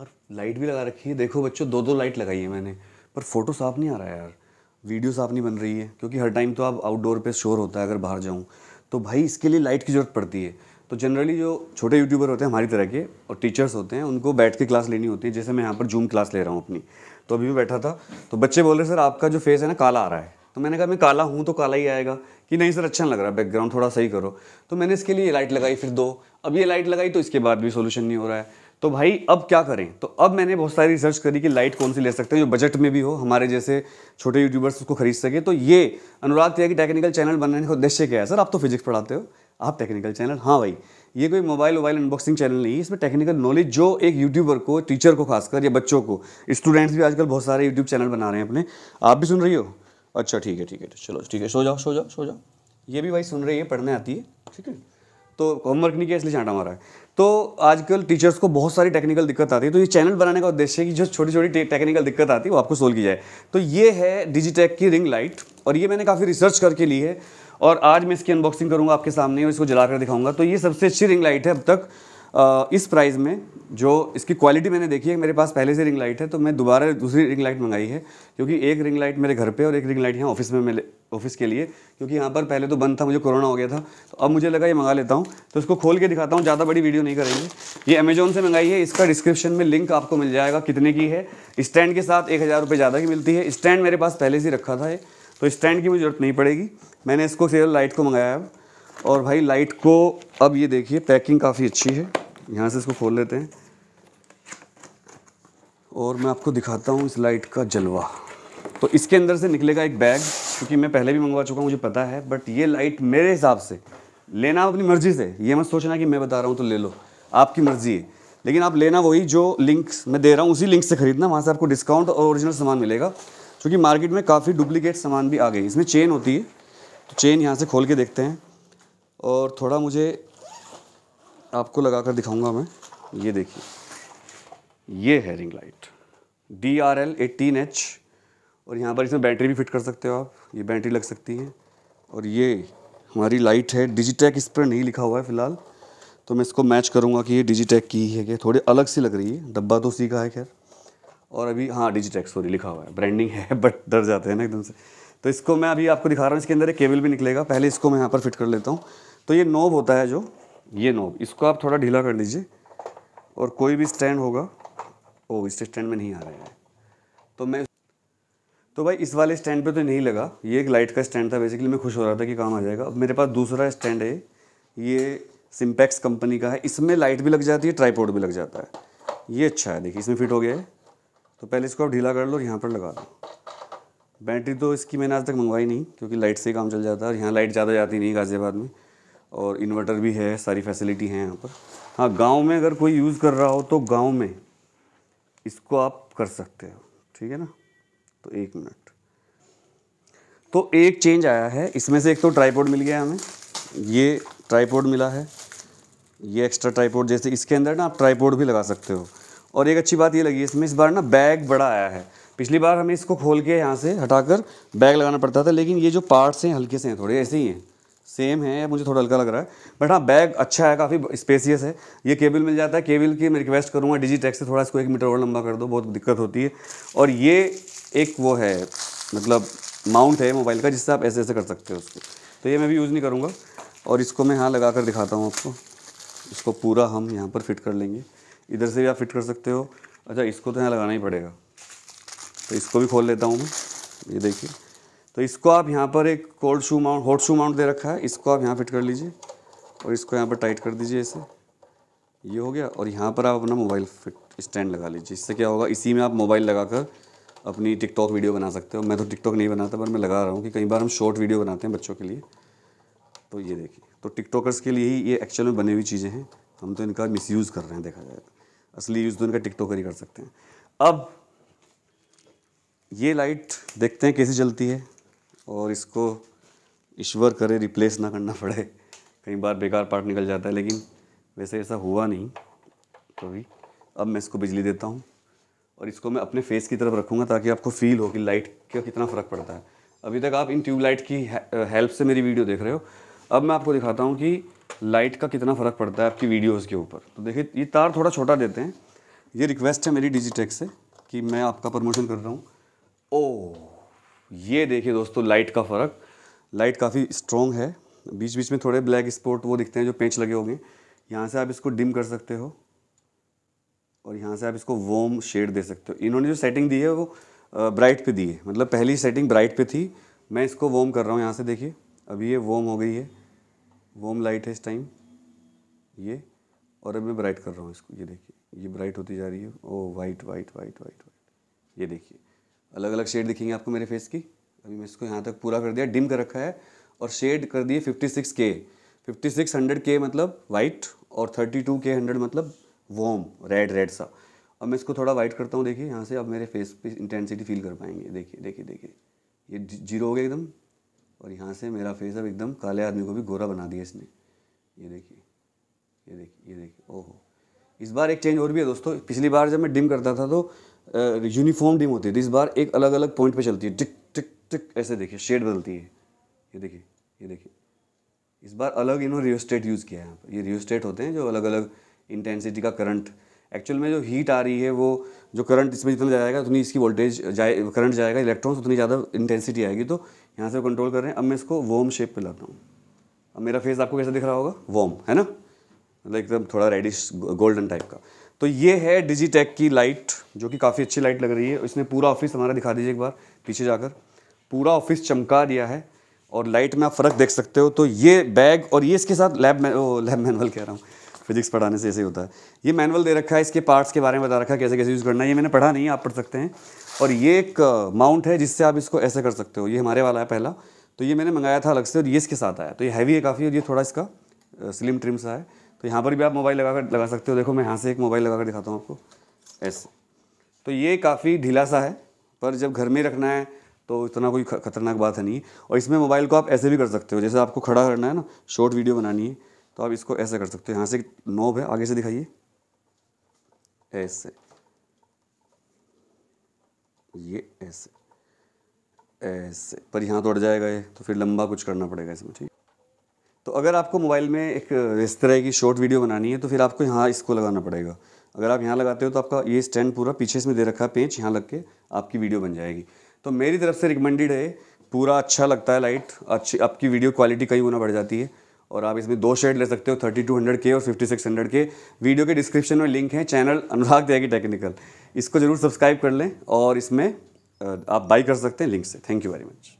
यार लाइट भी लगा रखी है देखो बच्चों दो दो लाइट लगाई है मैंने पर फोटो साफ नहीं आ रहा है यार वीडियो साफ नहीं बन रही है क्योंकि हर टाइम तो आप आउटडोर पे शोर होता है अगर बाहर जाऊँ तो भाई इसके लिए लाइट की ज़रूरत पड़ती है तो जनरली जो छोटे यूट्यूबर होते हैं हमारी तरह के और टीचर्स होते हैं उनको बैठ के क्लास लेनी होती है जैसे मैं यहाँ पर जूम क्लास ले रहा हूँ अपनी तो अभी मैं बैठा था तो बच्चे बोल रहे सर आपका जो फेस है ना काला आ रहा है तो मैंने कहा मैं काला हूँ तो काला ही आएगा कि नहीं सर अच्छा लग रहा है बैकग्राउंड थोड़ा सही करो तो मैंने इसके लिए लाइट लगाई फिर दो अब ये लाइट लगाई तो इसके बाद भी सोल्यूशन नहीं हो रहा है तो भाई अब क्या करें तो अब मैंने बहुत सारी रिसर्च करी कि लाइट कौन सी ले सकते हैं जो बजट में भी हो हमारे जैसे छोटे यूट्यूबर्स उसको खरीद सके तो ये अनुराग त्यागी टेक्निकल चैनल बनाने का उद्देश्य क्या है सर आप तो फिजिक्स पढ़ाते हो आप टेक्निकल चैनल हाँ भाई ये कोई मोबाइल वोबाइल अनबॉक्सिंग चैनल नहीं है इसमें टेक्निकल नॉलेज जो एक यूट्यूबर को टीचर को खासकर या बच्चों को स्टूडेंट्स भी आजकल बहुत सारे यूट्यूब चैनल बना रहे हैं अपने आप भी सुन रही हो अच्छा ठीक है ठीक है चलो ठीक है सो जाओ सो जाओ सो जाओ ये भी भाई सुन रही है पढ़ने आती है ठीक है तो होमवर्क नहीं किया इसलिए छाटा मारा है तो आजकल टीचर्स को बहुत सारी टेक्निकल दिक्कत आती है तो ये चैनल बनाने का उद्देश्य है कि जो छोटी छोटी टेक्निकल दिक्कत आती है वो आपको सोल्व की जाए तो ये है डिजीटेक की रिंग लाइट और ये मैंने काफ़ी रिसर्च करके ली है और आज मैं इसकी अनबॉक्सिंग करूँगा आपके सामने और इसको जलाकर दिखाऊंगा तो ये सबसे अच्छी रिंग लाइट है अब तक इस प्राइस में जो इसकी क्वालिटी मैंने देखी है मेरे पास पहले से रिंग लाइट है तो मैं दोबारा दूसरी रिंग लाइट मंगाई है क्योंकि एक रिंग लाइट मेरे घर पे और एक रिंग लाइट यहाँ ऑफिस में मेरे ऑफिस के लिए क्योंकि यहाँ पर पहले तो बंद था मुझे कोरोना हो गया था तो अब मुझे लगा ये मंगा लेता हूँ तो इसको खोल के दिखाता हूँ ज़्यादा बड़ी वीडियो नहीं करेंगे ये अमेजोन से मंगाई है इसका डिस्क्रिप्शन में लिंक आपको मिल जाएगा कितने की है स्टैंड के साथ एक हज़ार रुपये ज़्यादा की मिलती है स्टैंड मेरे पास पहले से रखा था तो स्टैंड की मुझे ज़रूरत नहीं पड़ेगी मैंने इसको सीरियल लाइट को मंगाया और भाई लाइट को अब ये देखिए पैकिंग काफ़ी अच्छी है यहाँ से इसको खोल लेते हैं और मैं आपको दिखाता हूँ इस लाइट का जलवा तो इसके अंदर से निकलेगा एक बैग क्योंकि मैं पहले भी मंगवा चुका हूँ मुझे पता है बट ये लाइट मेरे हिसाब से लेना अपनी मर्ज़ी से ये मत सोचना कि मैं बता रहा हूँ तो ले लो आपकी मर्ज़ी है लेकिन आप लेना वही जो लिंक्स मैं दे रहा हूँ उसी लिंक से खरीदना वहाँ से आपको डिस्काउंट और ओरिजिनल सामान मिलेगा क्योंकि मार्केट में काफ़ी डुप्लीकेट सामान भी आ गई इसमें चेन होती है तो चेन यहाँ से खोल के देखते हैं और थोड़ा मुझे आपको लगा कर दिखाऊंगा मैं ये देखिए ये है ring light D R L eighteen H और यहाँ पर इसमें बैटरी भी फिट कर सकते हो आप ये बैटरी लग सकती है और ये हमारी लाइट है डिजिटेक इस पर नहीं लिखा हुआ है फ़िलहाल तो मैं इसको मैच करूँगा कि ये डिजिटेक की है क्या थोड़ी अलग सी लग रही है डब्बा तो उसी का है खैर और अभी हाँ डिजिटेक सॉरी लिखा हुआ है ब्रांडिंग है बट डर जाते हैं ना एकदम से तो इसको मैं अभी आपको दिखा रहा हूँ इसके अंदर एक केबल भी निकलेगा पहले इसको मैं यहाँ पर फिट कर लेता हूँ तो ये नोब होता है जो ये नॉब इसको आप थोड़ा ढीला कर दीजिए और कोई भी स्टैंड होगा ओ इस स्टैंड में नहीं आ रहा है तो मैं तो भाई इस वाले स्टैंड पे तो नहीं लगा ये एक लाइट का स्टैंड था बेसिकली मैं खुश हो रहा था कि काम आ जाएगा अब मेरे पास दूसरा स्टैंड है ये सिम्पैक्स कंपनी का है इसमें लाइट भी लग जाती है ट्राईपोर्ड भी लग जाता है ये अच्छा है देखिए इसमें फिट हो गया है तो पहले इसको आप ढीला कर लो और यहाँ पर लगा दो बैटरी तो इसकी मैंने आज तक मंगवाई नहीं क्योंकि लाइट से ही काम चल जाता है और यहाँ लाइट ज़्यादा जाती नहीं गाज़ियाबाद में और इन्वर्टर भी है सारी फैसिलिटी है यहाँ पर हाँ गांव में अगर कोई यूज़ कर रहा हो तो गांव में इसको आप कर सकते हो ठीक है ना तो एक मिनट तो एक चेंज आया है इसमें से एक तो ट्राईपोड मिल गया हमें ये ट्राईपोड मिला है ये एक्स्ट्रा ट्राईपोर्ड जैसे इसके अंदर ना आप ट्राईपोर्ड भी लगा सकते हो और एक अच्छी बात ये लगी इसमें इस बार ना बैग बड़ा आया है पिछली बार हमें इसको खोल के यहाँ से हटाकर बैग लगाना पड़ता था लेकिन ये जो पार्ट्स हैं हल्के से हैं थोड़े ऐसे ही हैं सेम है मुझे थोड़ा हल्का लग रहा है बट हाँ बैग अच्छा है काफ़ी स्पेसियस है ये केबल मिल जाता है केबल की मैं रिक्वेस्ट करूँगा डिजी से थोड़ा इसको एक मीटर और लंबा कर दो बहुत दिक्कत होती है और ये एक वो है मतलब माउंट है मोबाइल का जिससे आप ऐसे ऐसे कर सकते हो उसको तो ये मैं भी यूज़ नहीं करूँगा और इसको मैं यहाँ लगा कर दिखाता हूँ आपको इसको पूरा हम यहाँ पर फिट कर लेंगे इधर से भी आप फिट कर सकते हो अच्छा इसको तो यहाँ लगाना ही पड़ेगा तो इसको भी खोल लेता हूँ मैं ये देखिए तो इसको आप यहाँ पर एक cold shoe mount hot shoe mount दे रखा है इसको आप यहाँ फिट कर लीजिए और इसको यहाँ पर टाइट कर दीजिए इसे ये हो गया और यहाँ पर आप अपना मोबाइल फिट स्टैंड लगा लीजिए इससे क्या होगा इसी में आप मोबाइल लगाकर अपनी टिकटॉक वीडियो बना सकते हो मैं तो टिकटॉक नहीं बनाता पर मैं लगा रहा हूँ कि कई बार हम शॉर्ट वीडियो बनाते हैं बच्चों के लिए तो ये देखिए तो टिकटॉकर्स के लिए ही ये एक्चुअल में बनी हुई चीज़ें हैं हम तो इनका मिस कर रहे हैं देखा जाए तो असली यूज़ तो इनका टिकटॉकर ही कर सकते हैं अब ये लाइट देखते हैं कैसे जलती है और इसको ईश्वर करे रिप्लेस ना करना पड़े कई बार बेकार पार्ट निकल जाता है लेकिन वैसे ऐसा हुआ नहीं कभी तो अब मैं इसको बिजली देता हूँ और इसको मैं अपने फेस की तरफ रखूँगा ताकि आपको फील हो कि लाइट का कितना फ़र्क पड़ता है अभी तक आप इन ट्यूबलाइट की हेल्प से मेरी वीडियो देख रहे हो अब मैं आपको दिखाता हूँ कि लाइट का कितना फ़र्क पड़ता है आपकी वीडियोज़ के ऊपर तो देखिए ये तार थोड़ा छोटा देते हैं ये रिक्वेस्ट है मेरी डिजिटेक से कि मैं आपका प्रमोशन कर रहा हूँ ओ ये देखिए दोस्तों लाइट का फ़र्क लाइट काफ़ी स्ट्रॉन्ग है बीच बीच में थोड़े ब्लैक स्पॉट वो दिखते हैं जो पेंच लगे होंगे यहाँ से आप इसको डिम कर सकते हो और यहाँ से आप इसको वोम शेड दे सकते हो इन्होंने जो सेटिंग दी है वो ब्राइट पे दी है मतलब पहली सेटिंग ब्राइट पे थी मैं इसको वॉम कर रहा हूँ यहाँ से देखिए अभी ये वॉम हो गई है वोम लाइट है इस टाइम ये और अब मैं ब्राइट कर रहा हूँ इसको ये देखिए ये ब्राइट होती जा रही है ओ white white white white white ये देखिए अलग अलग शेड दिखेंगे आपको मेरे फेस की अभी मैं इसको यहाँ तक पूरा कर दिया डिम कर रखा है और शेड कर दिए फिफ्टी सिक्स के फिफ्टी सिक्स हंड्रेड के मतलब वाइट और थर्टी टू के हंड्रेड मतलब वॉम रेड रेड सा अब मैं इसको थोड़ा वाइट करता हूँ देखिए यहाँ से अब मेरे फेस पे इंटेंसिटी फील कर पाएंगे देखिए देखिए देखिए ये जीरो हो गया एकदम और यहाँ से मेरा फेस अब एकदम काले आदमी को भी गोरा बना दिया इसने ये देखिए ये देखिए ये देखिए ओहो इस बार एक चेंज और भी है दोस्तों पिछली बार जब मैं डिम करता था तो यूनिफॉर्म डिम होती थी तो इस बार एक अलग अलग पॉइंट पे चलती है टिक टिक टिक ऐसे देखिए शेड बदलती है ये देखिए ये देखिए इस बार अलग इन्होंने रियोस्टेट यूज़ किया है ये रियोस्टेट होते हैं जो अलग अलग इंटेंसिटी का करंट एक्चुअल में जो हीट आ रही है वो जो करंट इसमें जितना जाएगा उतनी इसकी वोल्टेज जाए करंट जाएगा इलेक्ट्रॉन्स उतनी ज़्यादा इंटेंसिटी आएगी तो यहाँ से कंट्रोल कर रहे हैं अब मैं इसको वॉम शेप पे लाता हूँ अब मेरा फेस आपको कैसे दिख रहा होगा वॉम है ना मतलब एकदम थोड़ा रेडिश गोल्डन टाइप का तो ये है टेक की लाइट जो कि काफ़ी अच्छी लाइट लग रही है इसने पूरा ऑफिस हमारा दिखा दीजिए एक बार पीछे जाकर पूरा ऑफिस चमका दिया है और लाइट में आप फ़र्क देख सकते हो तो ये बैग और ये इसके साथ लैब मैन लैब मैनुअल कह रहा हूँ फिजिक्स पढ़ाने से ऐसे ही होता है ये मैनुअल दे रखा है इसके पार्ट्स के बारे में बता रखा है कैसे कैसे यूज़ करना है ये मैंने पढ़ा नहीं है आप पढ़ सकते हैं और ये एक माउंट है जिससे आप इसको ऐसे कर सकते हो ये हमारे वाला है पहला तो ये मैंने मंगाया था अलग से और ये इसके साथ आया तो ये हैवी है काफ़ी और ये थोड़ा इसका स्लिम ट्रिम सा है तो यहाँ पर भी आप मोबाइल लगा कर लगा सकते हो देखो मैं यहाँ से एक मोबाइल लगा कर दिखाता हूँ आपको ऐसे तो ये काफ़ी ढीला सा है पर जब घर में रखना है तो इतना कोई खतरनाक बात है नहीं और इसमें मोबाइल को आप ऐसे भी कर सकते हो जैसे आपको खड़ा करना है ना शॉर्ट वीडियो बनानी है तो आप इसको ऐसे कर सकते हो यहाँ से एक नोब है आगे से दिखाइए ऐसे ये ऐसे ऐसे पर यहाँ तो अड़ जाएगा ये तो फिर लंबा कुछ करना पड़ेगा इसमें ठीक तो अगर आपको मोबाइल में एक इस तरह की शॉर्ट वीडियो बनानी है तो फिर आपको यहाँ इसको लगाना पड़ेगा अगर आप यहाँ लगाते हो तो आपका ये स्टैंड पूरा पीछे इसमें दे रखा है पेंच यहाँ लग के आपकी वीडियो बन जाएगी तो मेरी तरफ से रिकमेंडेड है पूरा अच्छा लगता है लाइट अच्छी आपकी वीडियो क्वालिटी कई गुना बढ़ जाती है और आप इसमें दो शेड ले सकते हो थर्टी टू हंड्रेड के और फिफ्टी सिक्स हंड्रेड के वीडियो के डिस्क्रिप्शन में लिंक है चैनल अनुराग देगी टेक्निकल इसको ज़रूर सब्सक्राइब कर लें और इसमें आप बाई कर सकते हैं लिंक से थैंक यू वेरी मच